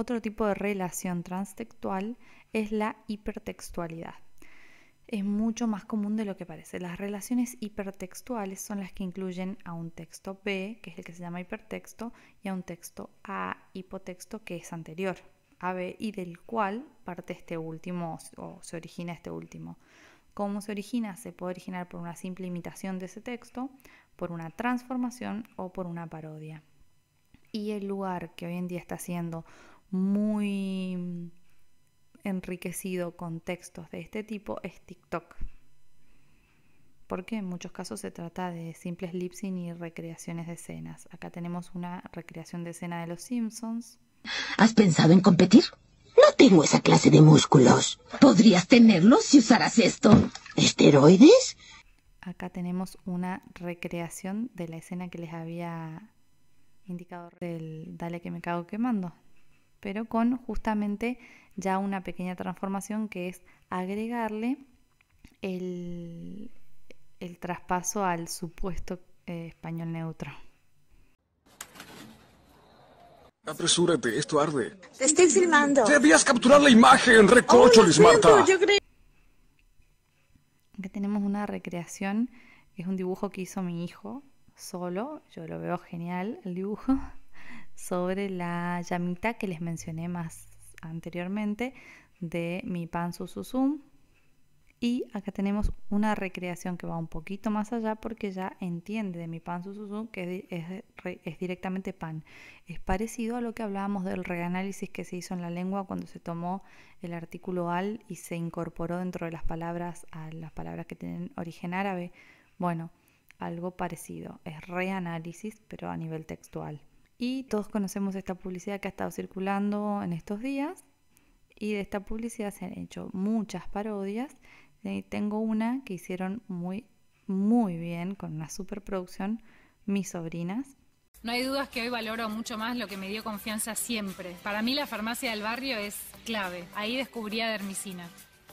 Otro tipo de relación transtextual es la hipertextualidad. Es mucho más común de lo que parece. Las relaciones hipertextuales son las que incluyen a un texto B, que es el que se llama hipertexto, y a un texto A, hipotexto, que es anterior, a B, y del cual parte este último o se origina este último. ¿Cómo se origina? Se puede originar por una simple imitación de ese texto, por una transformación o por una parodia. Y el lugar que hoy en día está siendo muy mm, enriquecido con textos de este tipo es TikTok. Porque en muchos casos se trata de simples lipsing y recreaciones de escenas. Acá tenemos una recreación de escena de los Simpsons. ¿Has pensado en competir? No tengo esa clase de músculos. Podrías tenerlos si usaras esto. ¿Esteroides? Acá tenemos una recreación de la escena que les había indicado del Dale que me cago quemando, pero con justamente ya una pequeña transformación que es agregarle el, traspaso al supuesto eh, español neutro. Apresúrate, esto arde. estoy filmando. Debías capturar la imagen, recocho, oh, tenemos una recreación, es un dibujo que hizo mi hijo solo. Yo lo veo genial el dibujo sobre la llamita que les mencioné más anteriormente de mi pan sususum. Y acá tenemos una recreación que va un poquito más allá porque ya entiende de mi pan sususum que es, es, directamente pan. Es parecido a lo que hablábamos del reanálisis que se hizo en la lengua cuando se tomó el artículo al y se incorporó dentro de las palabras a las palabras que tienen origen árabe. Bueno, algo parecido. Es reanálisis pero a nivel textual. Y todos conocemos esta publicidad que ha estado circulando en estos días. Y de esta publicidad se han hecho muchas parodias. Y tengo una que hicieron muy, muy bien con una superproducción, mis sobrinas. No hay dudas que hoy valoro mucho más lo que me dio confianza siempre. Para mí la farmacia del barrio es clave. Ahí descubrí a Dermicina.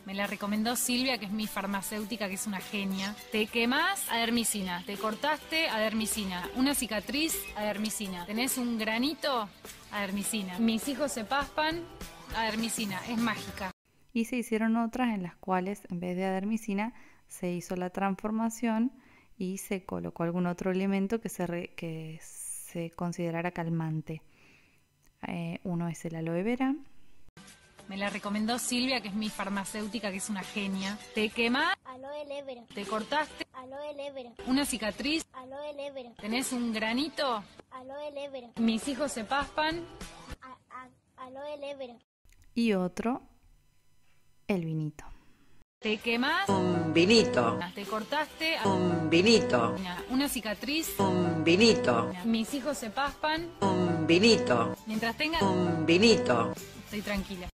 Me la recomendó Silvia, que es mi farmacéutica, que es una genia. Te quemás, adermicina. Te cortaste, adermicina. Una cicatriz, adermicina. Tenés un granito, adermicina. Mis hijos se paspan, adermicina. Es mágica. Y se hicieron otras en las cuales, en vez de adermicina, se hizo la transformación y se colocó algún otro elemento que se, que se considerara calmante. Eh, uno es el aloe vera, me la recomendó Silvia, que es mi farmacéutica, que es una genia. Te quemás. Te cortaste. Una cicatriz. Aloe Tenés un granito. Mis hijos se paspan. Y otro, el vinito. Te quemas. Un vinito. Te cortaste. Un vinito. Una, cicatriz. Un vinito. Mis hijos se paspan. Un vinito. Mientras tengas. Un vinito. Estoy tranquila.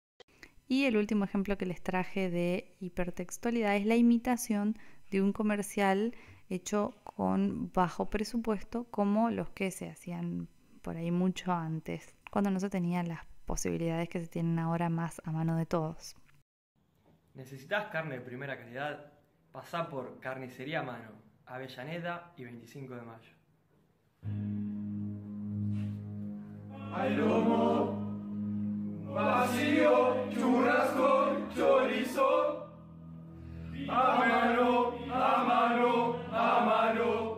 Y el último ejemplo que les traje de hipertextualidad es la imitación de un comercial hecho con bajo presupuesto como los que se hacían por ahí mucho antes, cuando no se tenían las posibilidades que se tienen ahora más a mano de todos. ¿Necesitas carne de primera calidad? Pasá por Carnicería a Mano, Avellaneda y 25 de Mayo vacío, churrasco, chorizo. Amaro, amaro, amaro.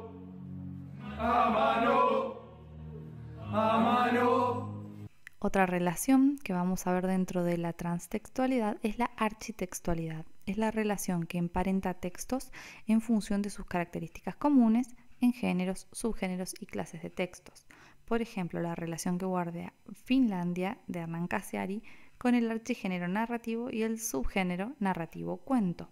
Otra relación que vamos a ver dentro de la transtextualidad es la architextualidad. Es la relación que emparenta textos en función de sus características comunes en géneros, subgéneros y clases de textos por ejemplo la relación que guarda Finlandia de Hernán Casiari con el archigénero narrativo y el subgénero narrativo cuento.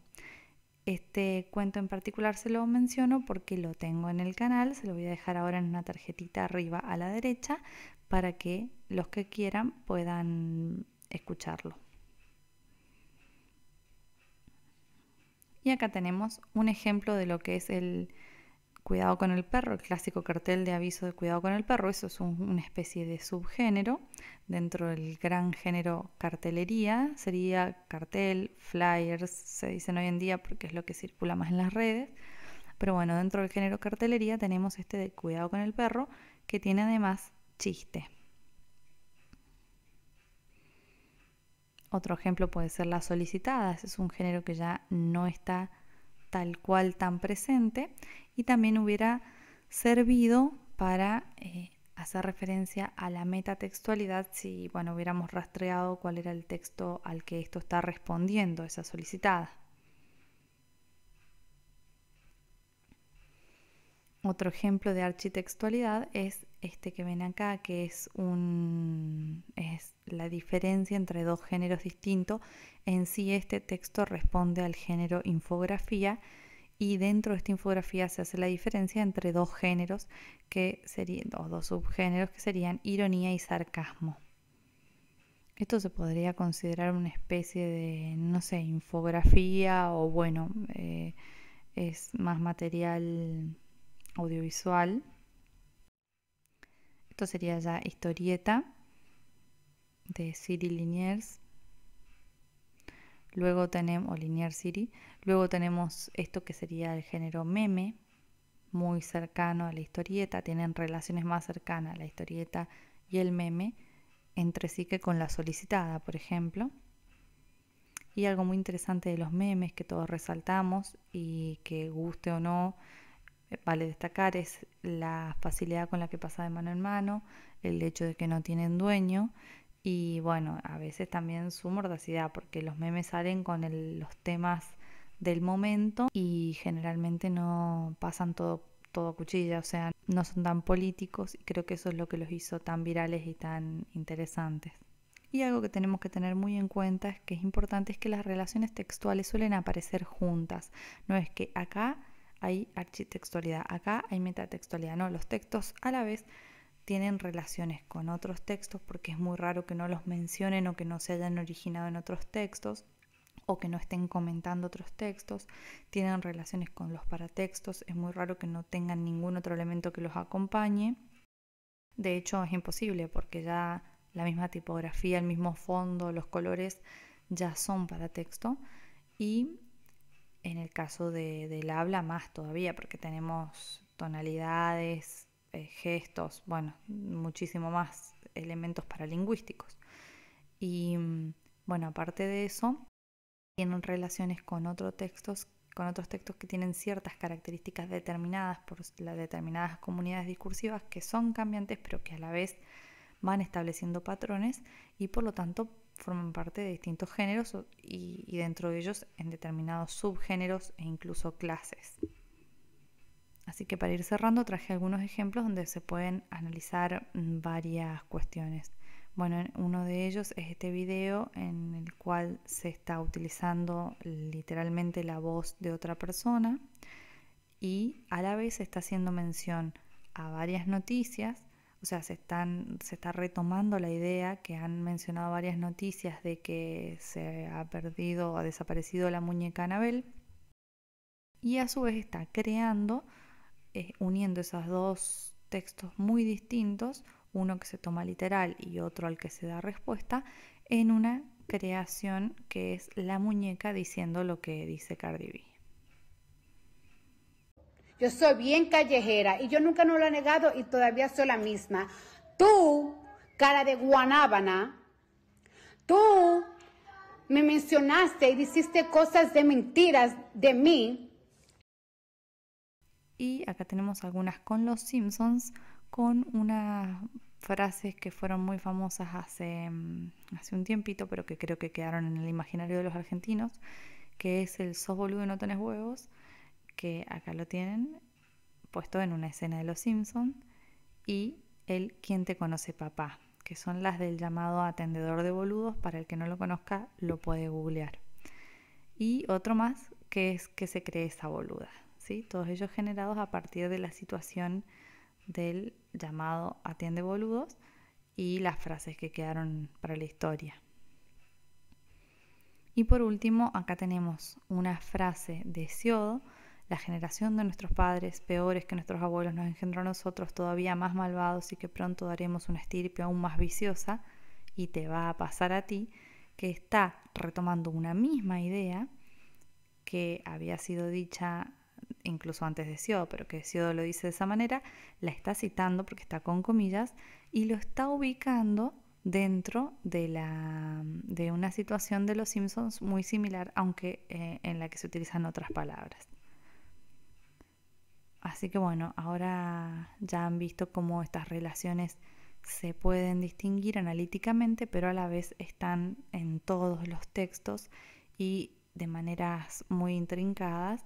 Este cuento en particular se lo menciono porque lo tengo en el canal, se lo voy a dejar ahora en una tarjetita arriba a la derecha para que los que quieran puedan escucharlo. Y acá tenemos un ejemplo de lo que es el, cuidado con el perro, el clásico cartel de aviso de cuidado con el perro, eso es una especie de subgénero dentro del gran género cartelería, sería cartel, flyers, se dicen hoy en día porque es lo que circula más en las redes, pero bueno, dentro del género cartelería tenemos este de cuidado con el perro que tiene además chiste. Otro ejemplo puede ser las solicitadas, es un género que ya no está tal cual tan presente y también hubiera servido para eh, hacer referencia a la metatextualidad si hubiéramos rastreado cuál era el texto al que esto está respondiendo, esa solicitada. Otro ejemplo de architextualidad es este que ven acá, que es, un, es la diferencia entre dos géneros distintos. En sí este texto responde al género infografía y dentro de esta infografía se hace la diferencia entre dos géneros que serían dos, subgéneros que serían ironía y sarcasmo. Esto se podría considerar una especie de, no sé, infografía o bueno, eh, es más material audiovisual. Esto sería ya historieta de Siri Liniers. Luego tenemos, o Siri, luego tenemos esto que sería el género meme, muy cercano a la historieta, tienen relaciones más cercanas la historieta y el meme entre sí que con la solicitada, por ejemplo. Y algo muy interesante de los memes que todos resaltamos y que guste o no eh, vale destacar es la facilidad con la que pasa de mano en mano, el hecho de que no tienen dueño y bueno, a veces también su mordacidad, porque los memes salen con los temas del momento y generalmente no pasan todo, todo cuchilla, o sea, no son tan políticos y creo que eso es lo que los hizo tan virales y tan interesantes. Y algo que tenemos que tener muy en cuenta es que es importante es que las relaciones textuales suelen aparecer juntas, no es que acá hay architextualidad, acá hay metatextualidad, no, los textos a la vez tienen relaciones con otros textos porque es muy raro que no los mencionen o que no se hayan originado en otros textos o que no estén comentando otros textos, tienen relaciones con los paratextos, es muy raro que no tengan ningún otro elemento que los acompañe. De hecho, es imposible porque ya la misma tipografía, el mismo fondo, los colores ya son paratexto y en el caso de, del habla, más todavía, porque tenemos tonalidades, eh, gestos, bueno, muchísimo más elementos paralingüísticos. Y mm, bueno, aparte de eso, tienen relaciones con otros textos con otros textos que tienen ciertas características determinadas por las determinadas comunidades discursivas que son cambiantes pero que a la vez van estableciendo patrones y por lo tanto forman parte de distintos géneros y, dentro de ellos en determinados subgéneros e incluso clases. Así que para ir cerrando traje algunos ejemplos donde se pueden analizar mm, varias cuestiones. Bueno, uno de ellos es este video en el cual se está utilizando literalmente la voz de otra persona y a la vez está haciendo mención a varias noticias o sea, se, están, se está retomando la idea que han mencionado varias noticias de que se ha perdido o ha desaparecido la muñeca Anabel. Y a su vez está creando, eh, uniendo esos dos textos muy distintos, uno que se toma literal y otro al que se da respuesta, en una creación que es la muñeca diciendo lo que dice Cardi B. Yo soy bien callejera y yo nunca no lo he negado y todavía soy la misma. Tú, cara de guanábana, tú me mencionaste y dijiste cosas de mentiras de mí. Y acá tenemos algunas con los Simpsons, con unas frases que fueron muy famosas hace, mm, hace un tiempito, pero que creo que quedaron en el imaginario de los argentinos, que es el sos boludo y no tenés huevos, que acá lo tienen puesto en una escena de Los Simpson y el ¿Quién te conoce papá? que son las del llamado atendedor de boludos, para el que no lo conozca lo puede googlear. Y otro más que es que se cree esa boluda, Todos ellos generados a partir de la situación del llamado atiende boludos y las frases que quedaron para la historia. Y por último, acá tenemos una frase de Siodo la generación de nuestros padres, peores que nuestros abuelos, nos engendró a nosotros todavía más malvados y que pronto daremos una estirpe aún más viciosa, y te va a pasar a ti, que está retomando una misma idea que había sido dicha incluso antes de Siodo, pero que Siodo lo dice de esa manera, la está citando porque está con comillas y lo está ubicando dentro de, una situación de los Simpsons muy similar, aunque eh, en la que se utilizan otras palabras. Así que bueno, ahora ya han visto cómo estas relaciones se pueden distinguir analíticamente, pero a la vez están en todos los textos y de maneras muy intrincadas.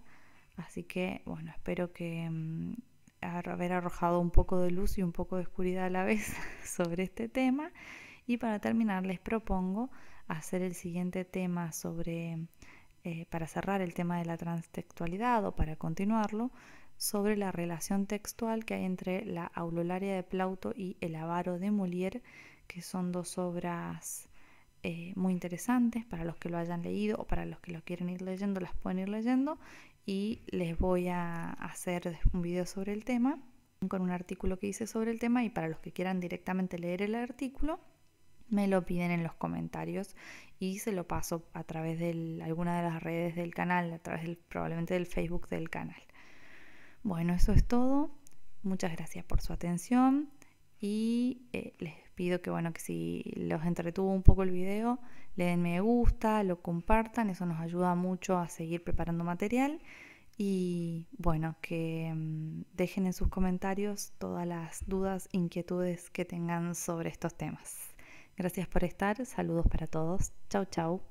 Así que bueno, espero que mm, haber arrojado un poco de luz y un poco de oscuridad a la vez sobre este tema. Y para terminar les propongo hacer el siguiente tema sobre, eh, para cerrar el tema de la transtextualidad o para continuarlo, sobre la relación textual que hay entre la Aulularia de Plauto y el Avaro de Molière, que son dos obras eh, muy interesantes para los que lo hayan leído o para los que lo quieren ir leyendo, las pueden ir leyendo y les voy a hacer un video sobre el tema con un artículo que hice sobre el tema y para los que quieran directamente leer el artículo me lo piden en los comentarios y se lo paso a través de alguna de las redes del canal, a través del, probablemente del Facebook del canal. Bueno, eso es todo. Muchas gracias por su atención y eh, les pido que bueno que si los entretuvo un poco el video, le den me gusta, lo compartan, eso nos ayuda mucho a seguir preparando material y bueno, que mm, dejen en sus comentarios todas las dudas, inquietudes que tengan sobre estos temas. Gracias por estar, saludos para todos. Chau, chau.